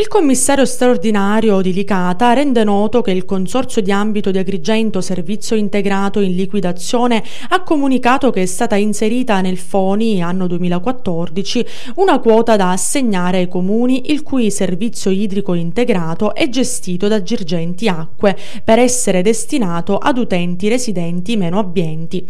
Il commissario straordinario di Licata rende noto che il Consorzio di ambito di Agrigento Servizio Integrato in liquidazione ha comunicato che è stata inserita nel FONI anno 2014 una quota da assegnare ai comuni il cui servizio idrico integrato è gestito da Girgenti Acque per essere destinato ad utenti residenti meno abbienti.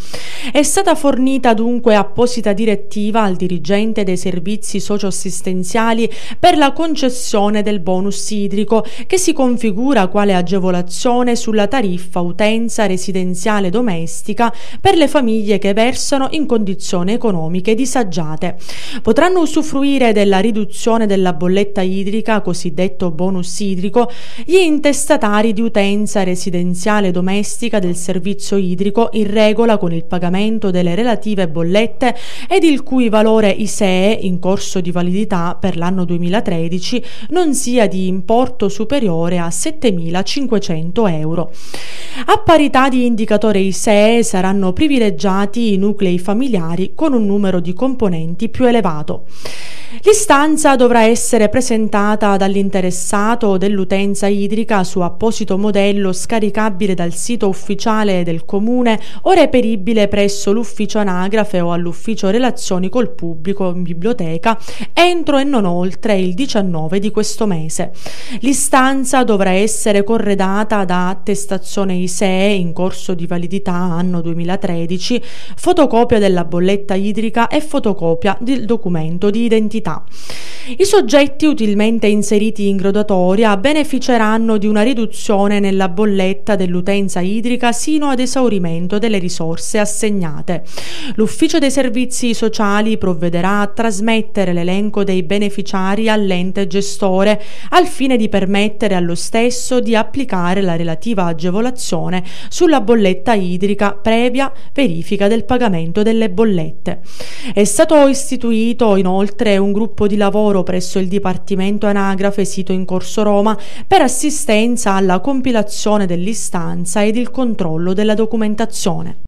È stata fornita dunque apposita direttiva al dirigente dei servizi socioassistenziali per la concessione del bonus idrico che si configura quale agevolazione sulla tariffa utenza residenziale domestica per le famiglie che versano in condizioni economiche disagiate. Potranno usufruire della riduzione della bolletta idrica, cosiddetto bonus idrico, gli intestatari di utenza residenziale domestica del servizio idrico in regola con il pagamento pagamento delle relative bollette ed il cui valore ISEE in corso di validità per l'anno 2013 non sia di importo superiore a 7.500 euro. A parità di indicatore ISEE saranno privilegiati i nuclei familiari con un numero di componenti più elevato. L'istanza dovrà essere presentata dall'interessato dell'utenza idrica su apposito modello scaricabile dal sito ufficiale del Comune o reperibile presso l'ufficio anagrafe o all'ufficio relazioni col pubblico in biblioteca entro e non oltre il 19 di questo mese. L'istanza dovrà essere corredata da attestazione ISEE in corso di validità anno 2013, fotocopia della bolletta idrica e fotocopia del documento di identità identità. I soggetti utilmente inseriti in gradatoria beneficeranno di una riduzione nella bolletta dell'utenza idrica sino ad esaurimento delle risorse assegnate. L'Ufficio dei Servizi Sociali provvederà a trasmettere l'elenco dei beneficiari all'ente gestore al fine di permettere allo stesso di applicare la relativa agevolazione sulla bolletta idrica previa verifica del pagamento delle bollette. È stato istituito inoltre un un gruppo di lavoro presso il Dipartimento Anagrafe sito in Corso Roma per assistenza alla compilazione dell'istanza ed il controllo della documentazione.